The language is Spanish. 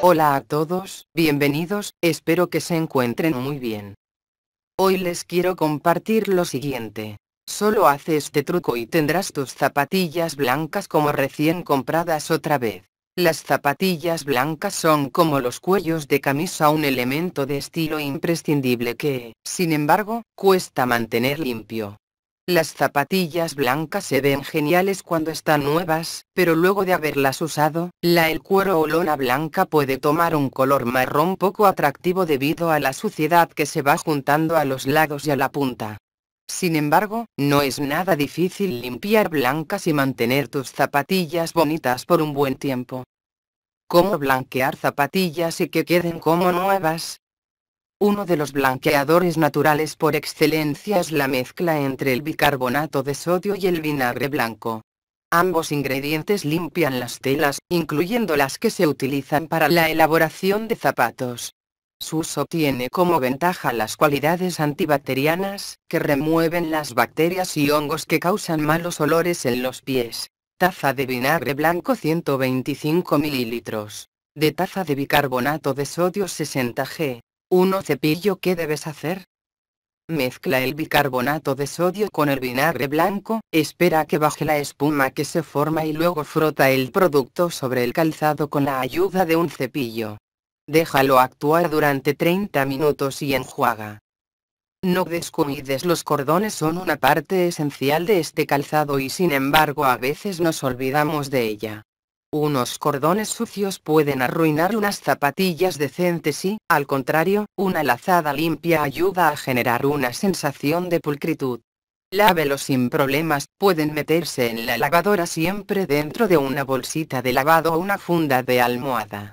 Hola a todos, bienvenidos, espero que se encuentren muy bien. Hoy les quiero compartir lo siguiente. Solo hace este truco y tendrás tus zapatillas blancas como recién compradas otra vez. Las zapatillas blancas son como los cuellos de camisa un elemento de estilo imprescindible que, sin embargo, cuesta mantener limpio. Las zapatillas blancas se ven geniales cuando están nuevas, pero luego de haberlas usado, la el cuero o lona blanca puede tomar un color marrón poco atractivo debido a la suciedad que se va juntando a los lados y a la punta. Sin embargo, no es nada difícil limpiar blancas y mantener tus zapatillas bonitas por un buen tiempo. ¿Cómo blanquear zapatillas y que queden como nuevas? Uno de los blanqueadores naturales por excelencia es la mezcla entre el bicarbonato de sodio y el vinagre blanco. Ambos ingredientes limpian las telas, incluyendo las que se utilizan para la elaboración de zapatos. Su uso tiene como ventaja las cualidades antibacterianas, que remueven las bacterias y hongos que causan malos olores en los pies. Taza de vinagre blanco 125 ml. De taza de bicarbonato de sodio 60 g. Uno cepillo ¿Qué debes hacer? Mezcla el bicarbonato de sodio con el vinagre blanco, espera que baje la espuma que se forma y luego frota el producto sobre el calzado con la ayuda de un cepillo. Déjalo actuar durante 30 minutos y enjuaga. No descuides los cordones son una parte esencial de este calzado y sin embargo a veces nos olvidamos de ella. Unos cordones sucios pueden arruinar unas zapatillas decentes y, al contrario, una lazada limpia ayuda a generar una sensación de pulcritud. Lávelos sin problemas, pueden meterse en la lavadora siempre dentro de una bolsita de lavado o una funda de almohada.